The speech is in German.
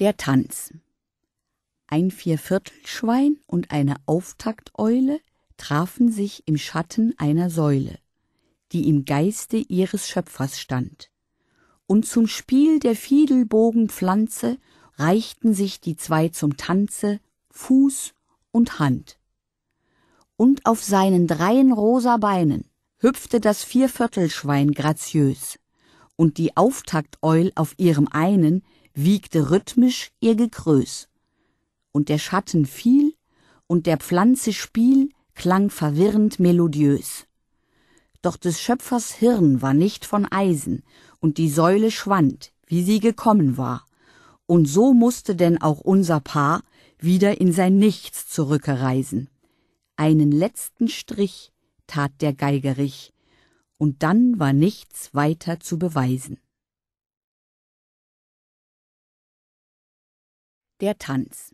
Der Tanz. Ein Vierviertelschwein und eine Auftakteule trafen sich im Schatten einer Säule, die im Geiste ihres Schöpfers stand. Und zum Spiel der Fiedelbogenpflanze reichten sich die zwei zum Tanze Fuß und Hand. Und auf seinen dreien rosa Beinen hüpfte das Vierviertelschwein graziös, und die Auftakteul auf ihrem einen wiegte rhythmisch ihr Gekröß. Und der Schatten fiel, und der Pflanze Spiel klang verwirrend melodiös. Doch des Schöpfers Hirn war nicht von Eisen, und die Säule schwand, wie sie gekommen war. Und so musste denn auch unser Paar wieder in sein Nichts zurückereisen. Einen letzten Strich tat der Geigerich, und dann war nichts weiter zu beweisen. der Tanz.